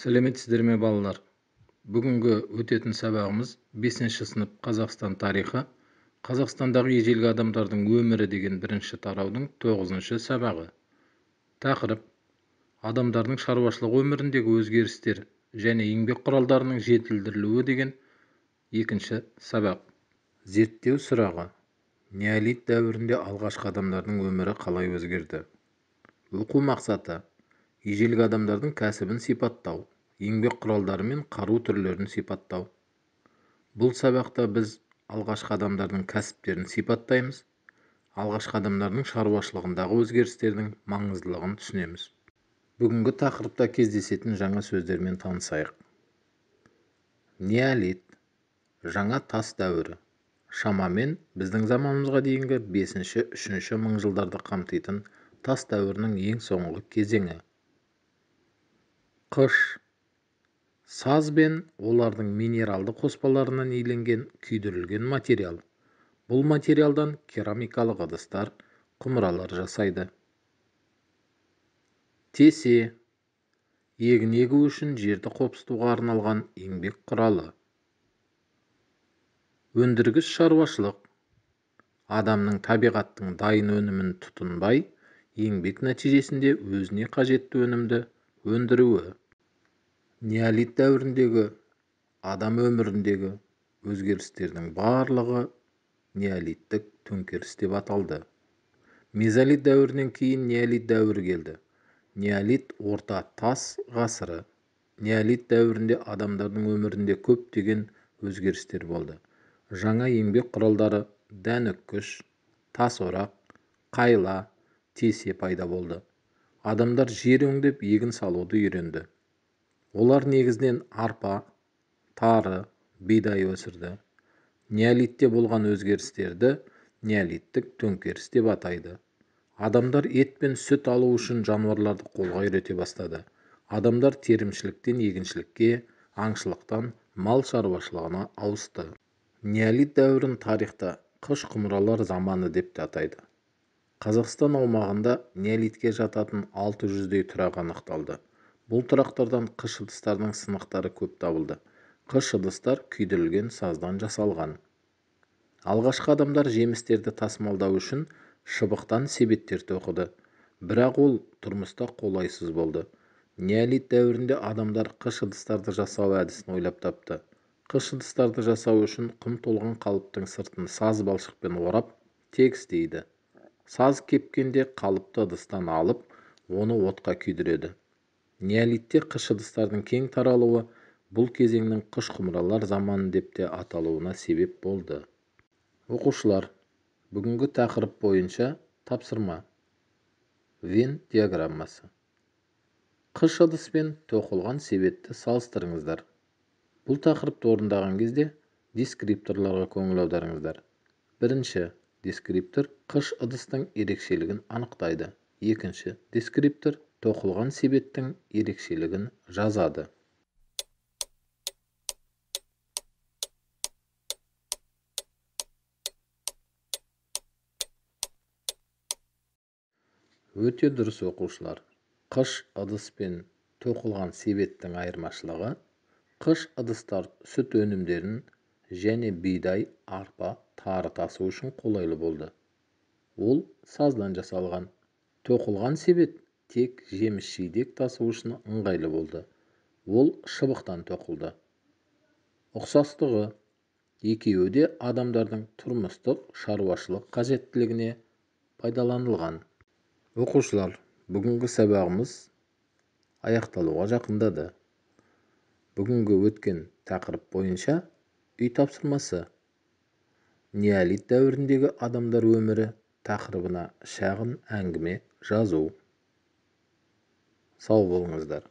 сәлеметсіздер ме балалар бүгінгі өтетін сабағымыз бесінші сынып қазақстан тарихы қазақстандағы ежелгі адамдардың өмірі деген бірінші тараудың тоғызыншы сабағы тақырып адамдардың шаруашылық өміріндегі өзгерістер және еңбек құралдарының жетілдірілуі деген екінші сабақ зерттеу сұрағы неолит дәуірінде алғашқы адамдардың өмірі қалай өзгерді оқу мақсаты ежелгі адамдардың кәсібін сипаттау еңбек құралдары мен қару түрлерін сипаттау бұл сабақта біз алғашқы адамдардың кәсіптерін сипаттаймыз алғашқы адамдардың шаруашылығындағы өзгерістердің маңыздылығын түсінеміз бүгінгі тақырыпта кездесетін жаңа сөздермен танысайық неолит жаңа тас дәуірі шамамен біздің заманымызға дейінгі бесінші үшінші мыңжылдарды қамтитын тас дәуірінің ең соңғы кезеңі қыш саз бен олардың минералды қоспаларынан иленген күйдірілген материал бұл материалдан керамикалық ыдыстар құмыралар жасайды тесе егін егу үшін жерді қопсытуға арналған еңбек құралы өндіргіш шаруашылық адамның табиғаттың дайын өнімін тұтынбай еңбек нәтижесінде өзіне қажетті өнімді өндіруі неолит дәуіріндегі адам өміріндегі өзгерістердің барлығы неолиттік төңкеріс деп аталды мезолит дәуірінен кейін неолит дәуірі келді неолит орта тас ғасыры неолит дәуірінде адамдардың өмірінде көптеген өзгерістер болды жаңа еңбек құралдары дәніккіш орақ қайла тесе пайда болды адамдар жер өңдеп егін салуды үйренді олар негізінен арпа тары бидай өсірді неолитте болған өзгерістерді неолиттік төңкеріс деп атайды адамдар ет пен сүт алу үшін жануарларды қолға үйрете бастады адамдар терімшіліктен егіншілікке аңшылықтан мал шаруашылығына ауысты неолит дәуірін тарихта қыш-құмыралар заманы деп те атайды қазақстан аумағында неолитке жататын алты жүздей тұрақ анықталды бұл тұрақтардан қыш ыдыстардың сынықтары көп табылды қыш ыдыстар күйдірілген саздан жасалған алғашқы адамдар жемістерді тасымалдау үшін шыбықтан себеттер тоқыды бірақ ол тұрмыста қолайсыз болды неолит дәуірінде адамдар қыш ыдыстарды жасау әдісін ойлап тапты қыш ыдыстарды жасау үшін құм толған қалыптың сыртын саз балшықпен орап тегістейді саз кепкенде қалыпты ыдыстан алып оны отқа күйдіреді неолитте қыш ыдыстардың кең таралуы бұл кезеңнің қыш құмыралар заманы деп те аталуына себеп болды оқушылар бүгінгі тақырып бойынша тапсырма вен диаграммасы қыш ыдыспен тоқылған себетті салыстырыңыздар бұл тақырыпты орындаған кезде дескрипторларға көңіл аударыңыздар бірінші дескриптор қыш ыдыстың ерекшелігін анықтайды екінші дескриптор тоқылған себеттің ерекшелігін жазады өте дұрыс оқушылар қыш ыдыс пен тоқылған себеттің айырмашылығы қыш ыдыстар сүт өнімдерін және бидай арпа тары тасу үшін қолайлы болды ол саздан жасалған тоқылған себет тек жеміс-жидек тасу үшін ыңғайлы болды ол шыбықтан тоқылды ұқсастығы екеуі де адамдардың тұрмыстық-шаруашылық қажеттілігіне пайдаланылған оқушылар бүгінгі сабағымыз аяқталуға жақындады бүгінгі өткен тақырып бойынша үй тапсырмасы неолит дәуіріндегі адамдар өмірі тақырыбына шағын әңгіме жазу сау болыңыздар